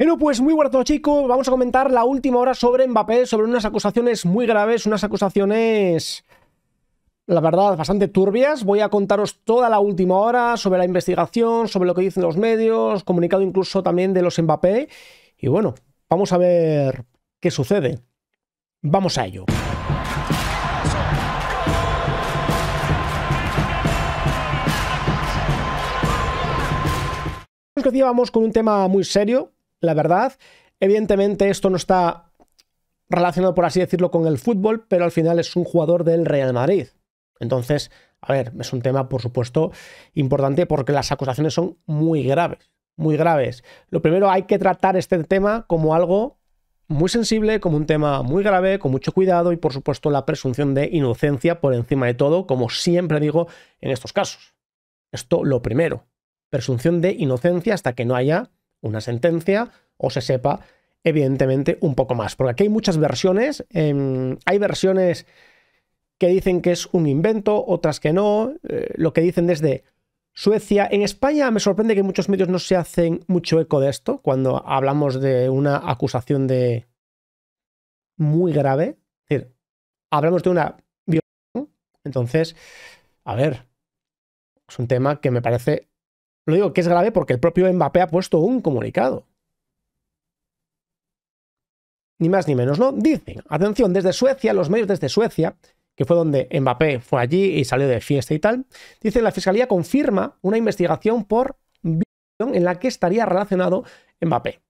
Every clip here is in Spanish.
Bueno, pues muy buenas chicos, vamos a comentar la última hora sobre Mbappé, sobre unas acusaciones muy graves, unas acusaciones, la verdad, bastante turbias. Voy a contaros toda la última hora sobre la investigación, sobre lo que dicen los medios, comunicado incluso también de los Mbappé. Y bueno, vamos a ver qué sucede. Vamos a ello. vamos pues con un tema muy serio, la verdad. Evidentemente esto no está relacionado, por así decirlo, con el fútbol, pero al final es un jugador del Real Madrid. Entonces, a ver, es un tema, por supuesto, importante porque las acusaciones son muy graves, muy graves. Lo primero, hay que tratar este tema como algo muy sensible, como un tema muy grave, con mucho cuidado y, por supuesto, la presunción de inocencia por encima de todo, como siempre digo en estos casos. Esto lo primero, presunción de inocencia hasta que no haya una sentencia o se sepa, evidentemente, un poco más. Porque aquí hay muchas versiones. Em, hay versiones que dicen que es un invento, otras que no. Eh, lo que dicen desde Suecia. En España me sorprende que muchos medios no se hacen mucho eco de esto cuando hablamos de una acusación de muy grave. Es decir, hablamos de una violación. Entonces, a ver, es un tema que me parece lo digo que es grave porque el propio Mbappé ha puesto un comunicado. Ni más ni menos, ¿no? Dicen, atención, desde Suecia, los medios desde Suecia, que fue donde Mbappé fue allí y salió de fiesta y tal, dicen la fiscalía confirma una investigación por en la que estaría relacionado Mbappé.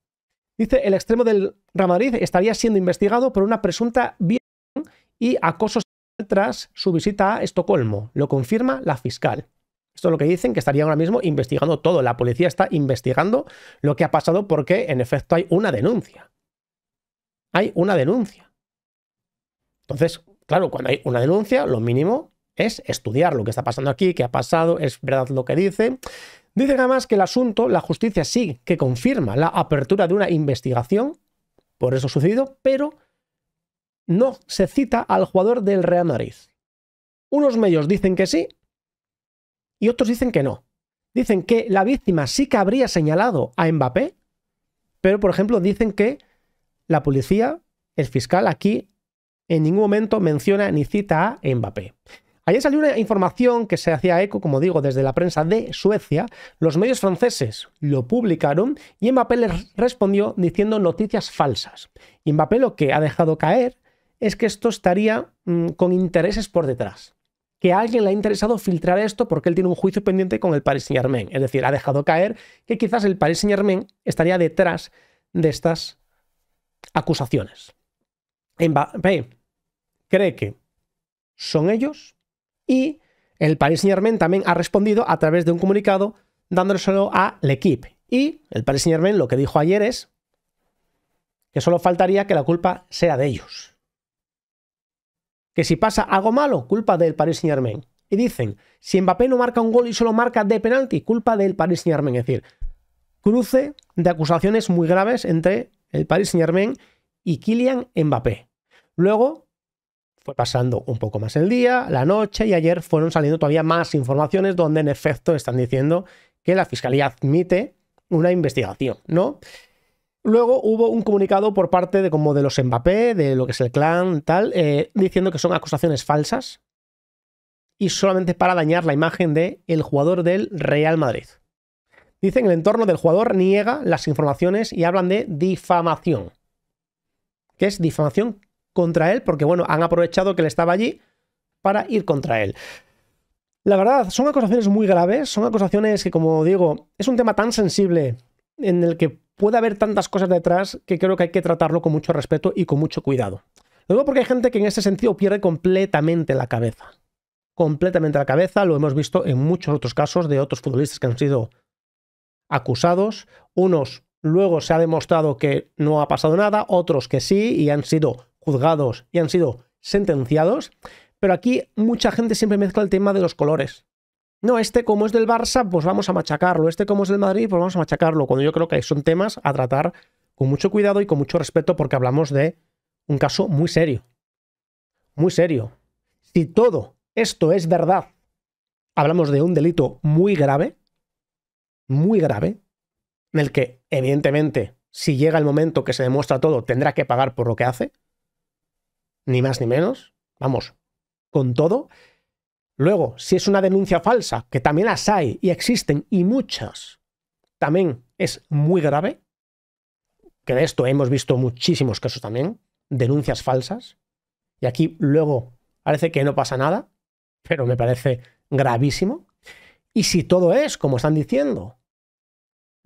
Dice, el extremo del Real estaría siendo investigado por una presunta violación y acoso tras su visita a Estocolmo. Lo confirma la fiscal. Esto es lo que dicen, que estaría ahora mismo investigando todo. La policía está investigando lo que ha pasado porque en efecto hay una denuncia. Hay una denuncia. Entonces, claro, cuando hay una denuncia, lo mínimo es estudiar lo que está pasando aquí, qué ha pasado, es verdad lo que dice. Dice además que el asunto, la justicia sí que confirma la apertura de una investigación por eso sucedido, pero no se cita al jugador del Real Madrid. Unos medios dicen que sí y otros dicen que no. Dicen que la víctima sí que habría señalado a Mbappé, pero por ejemplo dicen que la policía, el fiscal aquí, en ningún momento menciona ni cita a Mbappé. Ayer salió una información que se hacía eco, como digo, desde la prensa de Suecia. Los medios franceses lo publicaron y Mbappé les respondió diciendo noticias falsas. Y Mbappé lo que ha dejado caer es que esto estaría mm, con intereses por detrás que a alguien le ha interesado filtrar esto porque él tiene un juicio pendiente con el Paris Saint Germain. Es decir, ha dejado caer que quizás el Paris Saint Germain estaría detrás de estas acusaciones. Mbappé cree que son ellos y el Paris Saint Germain también ha respondido a través de un comunicado solo a L'Equipe. Y el Paris Saint Germain lo que dijo ayer es que solo faltaría que la culpa sea de ellos que si pasa algo malo, culpa del Paris Saint Germain. Y dicen, si Mbappé no marca un gol y solo marca de penalti, culpa del Paris Saint Germain. Es decir, cruce de acusaciones muy graves entre el Paris Saint Germain y Kylian Mbappé. Luego fue pasando un poco más el día, la noche y ayer fueron saliendo todavía más informaciones donde en efecto están diciendo que la fiscalía admite una investigación, ¿no? Luego hubo un comunicado por parte de como de los Mbappé, de lo que es el clan, tal, eh, diciendo que son acusaciones falsas y solamente para dañar la imagen de el jugador del Real Madrid. Dicen el entorno del jugador niega las informaciones y hablan de difamación. Que es difamación contra él porque bueno, han aprovechado que él estaba allí para ir contra él. La verdad, son acusaciones muy graves, son acusaciones que como digo, es un tema tan sensible en el que puede haber tantas cosas detrás que creo que hay que tratarlo con mucho respeto y con mucho cuidado. Luego porque hay gente que en ese sentido pierde completamente la cabeza. Completamente la cabeza, lo hemos visto en muchos otros casos de otros futbolistas que han sido acusados. Unos luego se ha demostrado que no ha pasado nada, otros que sí y han sido juzgados y han sido sentenciados. Pero aquí mucha gente siempre mezcla el tema de los colores no, este como es del Barça, pues vamos a machacarlo, este como es del Madrid, pues vamos a machacarlo, cuando yo creo que son temas a tratar con mucho cuidado y con mucho respeto porque hablamos de un caso muy serio, muy serio. Si todo esto es verdad, hablamos de un delito muy grave, muy grave, en el que evidentemente si llega el momento que se demuestra todo, tendrá que pagar por lo que hace, ni más ni menos, vamos, con todo, Luego, si es una denuncia falsa, que también las hay y existen y muchas, también es muy grave, que de esto hemos visto muchísimos casos también, denuncias falsas, y aquí luego parece que no pasa nada, pero me parece gravísimo. Y si todo es, como están diciendo,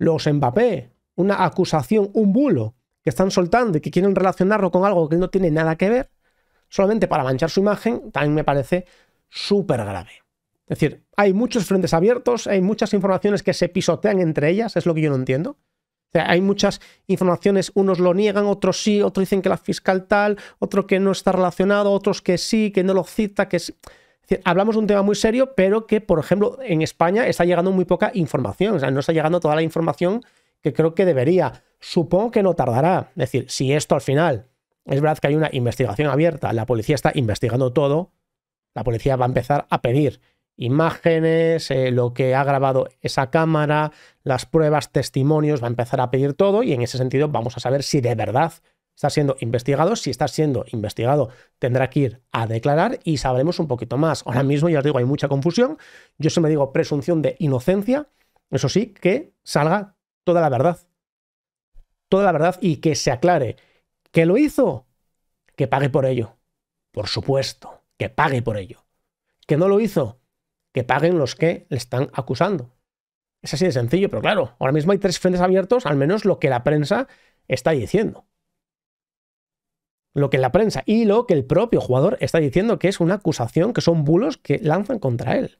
los Mbappé, una acusación, un bulo que están soltando y que quieren relacionarlo con algo que no tiene nada que ver, solamente para manchar su imagen, también me parece súper grave. Es decir, hay muchos frentes abiertos, hay muchas informaciones que se pisotean entre ellas, es lo que yo no entiendo. O sea, hay muchas informaciones, unos lo niegan, otros sí, otros dicen que la fiscal tal, otro que no está relacionado, otros que sí, que no lo cita, que Es hablamos de un tema muy serio, pero que, por ejemplo, en España está llegando muy poca información, o sea, no está llegando toda la información que creo que debería. Supongo que no tardará. Es decir, si esto al final es verdad que hay una investigación abierta, la policía está investigando todo, la policía va a empezar a pedir imágenes, eh, lo que ha grabado esa cámara, las pruebas, testimonios, va a empezar a pedir todo y en ese sentido vamos a saber si de verdad está siendo investigado. Si está siendo investigado, tendrá que ir a declarar y sabremos un poquito más. Ahora mismo, ya os digo, hay mucha confusión. Yo siempre digo presunción de inocencia. Eso sí, que salga toda la verdad. Toda la verdad y que se aclare. ¿Que lo hizo? Que pague por ello. Por supuesto que pague por ello. ¿Que no lo hizo? Que paguen los que le están acusando. Es así de sencillo, pero claro, ahora mismo hay tres frentes abiertos, al menos lo que la prensa está diciendo. Lo que la prensa y lo que el propio jugador está diciendo que es una acusación, que son bulos que lanzan contra él.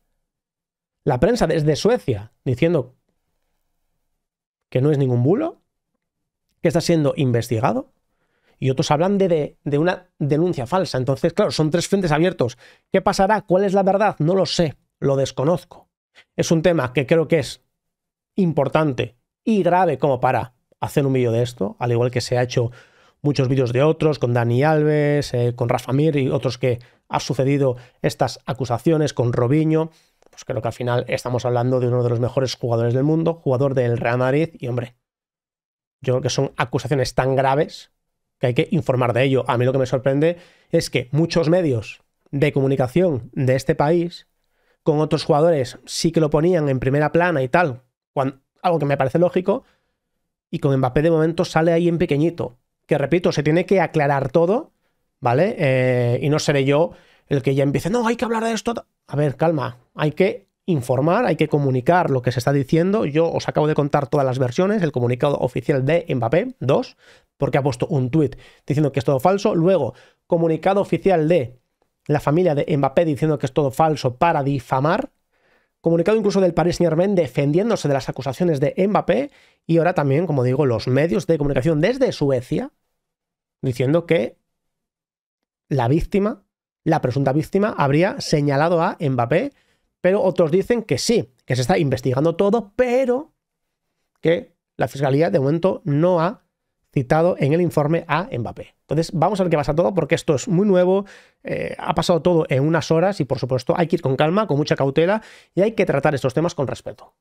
La prensa desde Suecia diciendo que no es ningún bulo, que está siendo investigado y otros hablan de, una denuncia falsa. Entonces, claro, son tres frentes abiertos. ¿Qué pasará? ¿Cuál es la verdad? No lo sé, lo desconozco. Es un tema que creo que es importante y grave como para hacer un vídeo de esto, al igual que se ha hecho muchos vídeos de otros, con Dani Alves, eh, con Rafa Mir y otros que ha sucedido estas acusaciones, con Robiño Pues creo que al final estamos hablando de uno de los mejores jugadores del mundo, jugador del Real Madrid, y hombre, yo creo que son acusaciones tan graves que hay que informar de ello. A mí lo que me sorprende es que muchos medios de comunicación de este país, con otros jugadores, sí que lo ponían en primera plana y tal, algo que me parece lógico, y con Mbappé de momento sale ahí en pequeñito. Que repito, se tiene que aclarar todo, ¿vale? Eh, y no seré yo el que ya empiece, no, hay que hablar de esto. A ver, calma, hay que informar, hay que comunicar lo que se está diciendo. Yo os acabo de contar todas las versiones, el comunicado oficial de Mbappé, 2, porque ha puesto un tuit diciendo que es todo falso. Luego, comunicado oficial de la familia de Mbappé diciendo que es todo falso para difamar. Comunicado incluso del Paris Saint-Germain defendiéndose de las acusaciones de Mbappé. Y ahora también, como digo, los medios de comunicación desde Suecia diciendo que la víctima, la presunta víctima, habría señalado a Mbappé pero otros dicen que sí, que se está investigando todo, pero que la Fiscalía de momento no ha citado en el informe a Mbappé. Entonces, vamos a ver qué pasa todo, porque esto es muy nuevo, eh, ha pasado todo en unas horas y, por supuesto, hay que ir con calma, con mucha cautela y hay que tratar estos temas con respeto.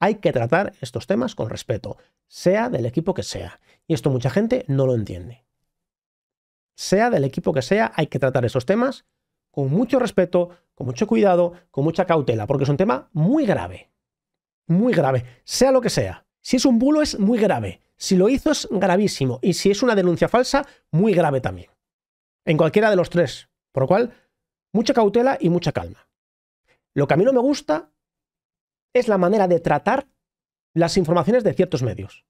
Hay que tratar estos temas con respeto, sea del equipo que sea. Y esto mucha gente no lo entiende. Sea del equipo que sea, hay que tratar esos temas con mucho respeto, con mucho cuidado, con mucha cautela, porque es un tema muy grave. Muy grave, sea lo que sea. Si es un bulo es muy grave. Si lo hizo es gravísimo. Y si es una denuncia falsa, muy grave también. En cualquiera de los tres. Por lo cual, mucha cautela y mucha calma. Lo que a mí no me gusta es la manera de tratar las informaciones de ciertos medios.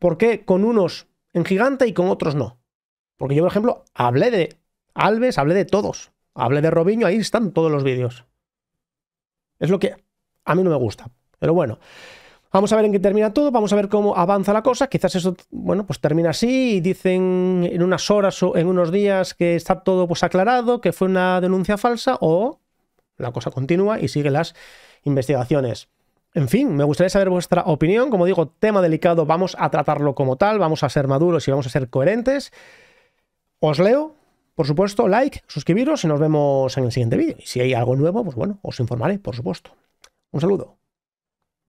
¿Por qué con unos en gigante y con otros no? Porque yo, por ejemplo, hablé de Alves, hablé de todos. Hablé de Robiño, ahí están todos los vídeos. Es lo que a mí no me gusta. Pero bueno, vamos a ver en qué termina todo, vamos a ver cómo avanza la cosa. Quizás eso, bueno, pues termina así y dicen en unas horas o en unos días que está todo pues aclarado, que fue una denuncia falsa o la cosa continúa y sigue las investigaciones. En fin, me gustaría saber vuestra opinión. Como digo, tema delicado, vamos a tratarlo como tal, vamos a ser maduros y vamos a ser coherentes. Os leo, por supuesto, like, suscribiros y nos vemos en el siguiente vídeo. Y si hay algo nuevo, pues bueno, os informaré, por supuesto. Un saludo.